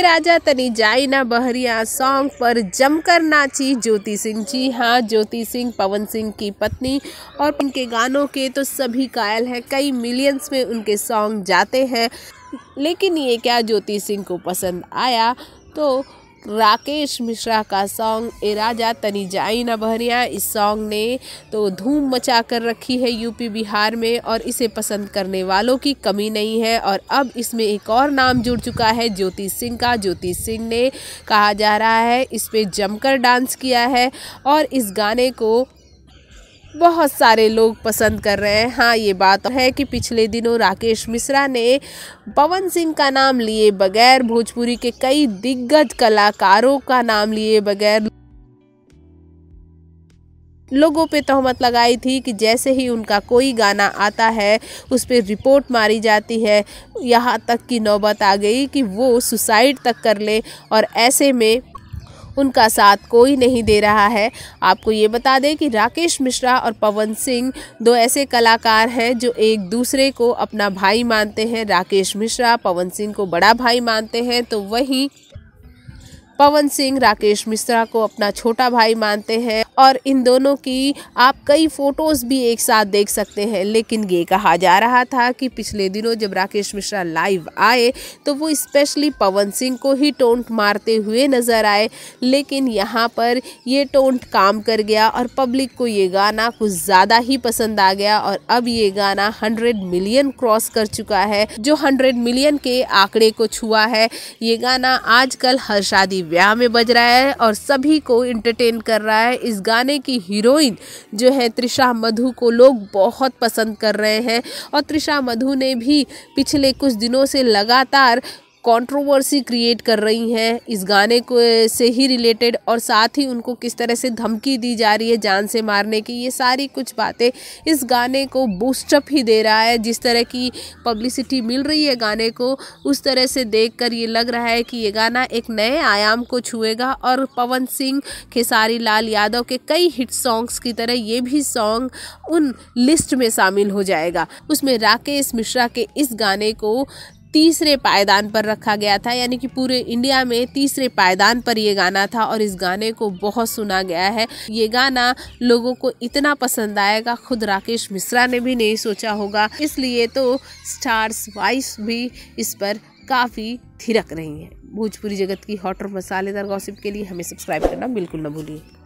राजा तनी जाई ना बहरिया सॉन्ग पर जमकर नाची ज्योति सिंह जी हाँ ज्योति सिंह पवन सिंह की पत्नी और उनके गानों के तो सभी कायल हैं कई मिलियंस में उनके सॉन्ग जाते हैं लेकिन ये क्या ज्योति सिंह को पसंद आया तो राकेश मिश्रा का सॉन्ग ए राजा तनी जाई ना भरिया इस सॉन्ग ने तो धूम मचा कर रखी है यूपी बिहार में और इसे पसंद करने वालों की कमी नहीं है और अब इसमें एक और नाम जुड़ चुका है ज्योति सिंह का ज्योति सिंह ने कहा जा रहा है इस पर जमकर डांस किया है और इस गाने को बहुत सारे लोग पसंद कर रहे हैं हाँ ये बात है कि पिछले दिनों राकेश मिश्रा ने पवन सिंह का नाम लिए बगैर भोजपुरी के कई दिग्गज कलाकारों का नाम लिए बगैर लोगों पे तहमत लगाई थी कि जैसे ही उनका कोई गाना आता है उस पर रिपोर्ट मारी जाती है यहाँ तक की नौबत आ गई कि वो सुसाइड तक कर ले और ऐसे में उनका साथ कोई नहीं दे रहा है आपको ये बता दें कि राकेश मिश्रा और पवन सिंह दो ऐसे कलाकार हैं जो एक दूसरे को अपना भाई मानते हैं राकेश मिश्रा पवन सिंह को बड़ा भाई मानते हैं तो वहीं पवन सिंह राकेश मिश्रा को अपना छोटा भाई मानते हैं और इन दोनों की आप कई फ़ोटोज़ भी एक साथ देख सकते हैं लेकिन ये कहा जा रहा था कि पिछले दिनों जब राकेश मिश्रा लाइव आए तो वो स्पेशली पवन सिंह को ही टोंट मारते हुए नज़र आए लेकिन यहाँ पर ये टोंट काम कर गया और पब्लिक को ये गाना कुछ ज़्यादा ही पसंद आ गया और अब ये गाना हंड्रेड मिलियन क्रॉस कर चुका है जो हंड्रेड मिलियन के आंकड़े को छुआ है ये गाना आजकल हर शादी ब्याह में बज रहा है और सभी को इंटरटेन कर रहा है इस गाने की हीरोइन जो है त्रिशा मधु को लोग बहुत पसंद कर रहे हैं और त्रिशा मधु ने भी पिछले कुछ दिनों से लगातार कंट्रोवर्सी क्रिएट कर रही हैं इस गाने को से ही रिलेटेड और साथ ही उनको किस तरह से धमकी दी जा रही है जान से मारने की ये सारी कुछ बातें इस गाने को बूस्टअप ही दे रहा है जिस तरह की पब्लिसिटी मिल रही है गाने को उस तरह से देखकर ये लग रहा है कि ये गाना एक नए आयाम को छुएगा और पवन सिंह खेसारी लाल यादव के कई हिट सॉन्ग्स की तरह ये भी सॉन्ग उन लिस्ट में शामिल हो जाएगा उसमें राकेश मिश्रा के इस गाने को तीसरे पायदान पर रखा गया था यानी कि पूरे इंडिया में तीसरे पायदान पर ये गाना था और इस गाने को बहुत सुना गया है ये गाना लोगों को इतना पसंद आएगा खुद राकेश मिश्रा ने भी नहीं सोचा होगा इसलिए तो स्टार्स वाइस भी इस पर काफ़ी थिरक रही हैं भोजपुरी जगत की हॉट और मसालेदार गॉसिप के लिए हमें सब्सक्राइब करना बिल्कुल ना भूलिए